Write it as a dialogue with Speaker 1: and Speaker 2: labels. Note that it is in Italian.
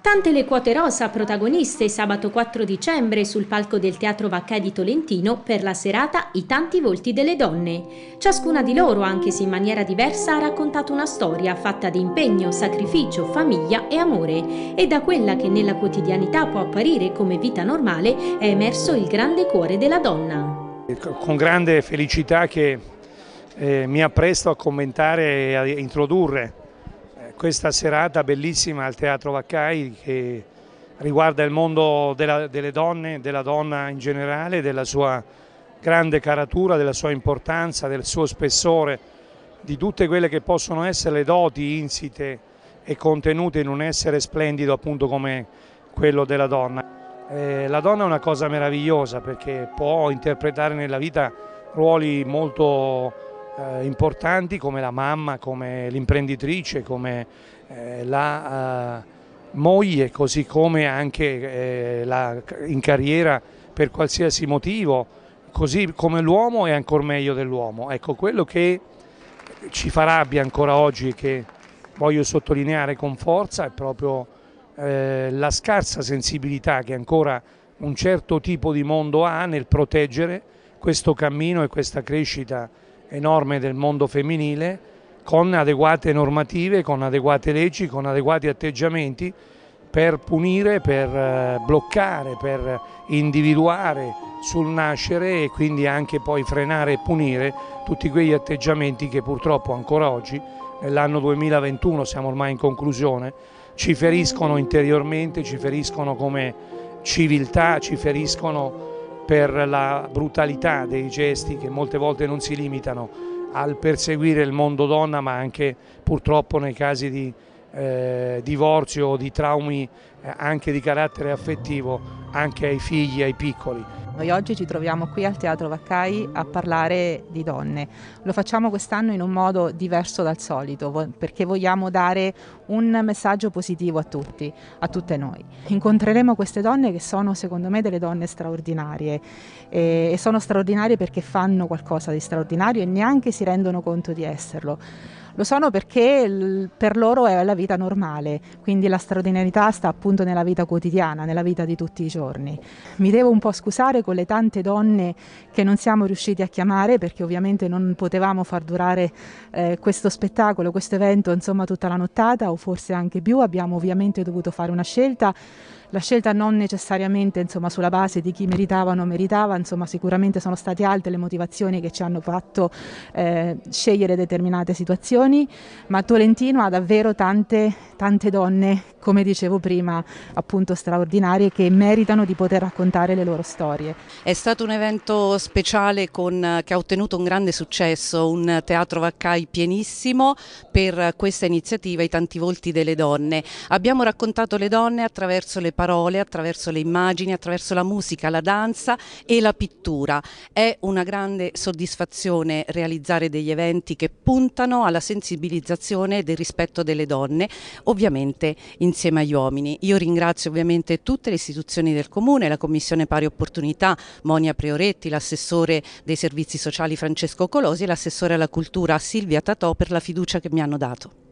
Speaker 1: Tante le quote rosa protagoniste sabato 4 dicembre sul palco del Teatro Vaccai di Tolentino per la serata I tanti volti delle donne. Ciascuna di loro, anche se in maniera diversa, ha raccontato una storia fatta di impegno, sacrificio, famiglia e amore. E da quella che nella quotidianità può apparire come vita normale è emerso il grande cuore della donna.
Speaker 2: Con grande felicità che eh, mi appresto a commentare e a introdurre questa serata bellissima al Teatro Vaccai che riguarda il mondo della, delle donne, della donna in generale, della sua grande caratura, della sua importanza, del suo spessore, di tutte quelle che possono essere le doti insite e contenute in un essere splendido appunto come quello della donna. Eh, la donna è una cosa meravigliosa perché può interpretare nella vita ruoli molto eh, importanti come la mamma, come l'imprenditrice, come eh, la eh, moglie, così come anche eh, la, in carriera per qualsiasi motivo, così come l'uomo è ancora meglio dell'uomo. Ecco, quello che ci fa rabbia ancora oggi che voglio sottolineare con forza è proprio eh, la scarsa sensibilità che ancora un certo tipo di mondo ha nel proteggere questo cammino e questa crescita enorme del mondo femminile con adeguate normative, con adeguate leggi, con adeguati atteggiamenti per punire, per eh, bloccare, per individuare sul nascere e quindi anche poi frenare e punire tutti quegli atteggiamenti che purtroppo ancora oggi, nell'anno 2021, siamo ormai in conclusione, ci feriscono interiormente, ci feriscono come civiltà, ci feriscono per la brutalità dei gesti che molte volte non si limitano al perseguire il mondo donna ma anche purtroppo nei casi di eh, divorzio o di traumi eh, anche di carattere affettivo anche ai figli, ai piccoli. Noi oggi ci
Speaker 1: troviamo qui al Teatro Vaccai a parlare di donne. Lo facciamo quest'anno in un modo diverso dal solito perché vogliamo dare un messaggio positivo a tutti, a tutte noi. Incontreremo queste donne che sono secondo me delle donne straordinarie e sono straordinarie perché fanno qualcosa di straordinario e neanche si rendono conto di esserlo. Lo sono perché per loro è la vita normale, quindi la straordinarietà sta appunto nella vita quotidiana, nella vita di tutti i giorni. Mi devo un po' scusare con le tante donne che non siamo riusciti a chiamare perché ovviamente non potevamo far durare eh, questo spettacolo, questo evento, insomma tutta la nottata o forse anche più. Abbiamo ovviamente dovuto fare una scelta la scelta non necessariamente insomma, sulla base di chi meritava o non meritava, insomma, sicuramente sono state alte le motivazioni che ci hanno fatto eh, scegliere determinate situazioni situazioni, ma Tolentino ha davvero tante, tante donne, come dicevo prima, appunto straordinarie che meritano di poter raccontare le loro storie.
Speaker 3: È stato un evento speciale con, che ha ottenuto un grande successo, un teatro Vaccai pienissimo per questa iniziativa I tanti volti delle donne. Abbiamo raccontato le donne attraverso le parole, attraverso le immagini, attraverso la musica, la danza e la pittura. È una grande soddisfazione realizzare degli eventi che puntano alla sensibilità sensibilizzazione del rispetto delle donne, ovviamente insieme agli uomini. Io ringrazio ovviamente tutte le istituzioni del Comune, la Commissione Pari Opportunità, Monia Prioretti, l'assessore dei servizi sociali Francesco Colosi e l'assessore alla cultura Silvia Tatò per la fiducia che mi hanno dato.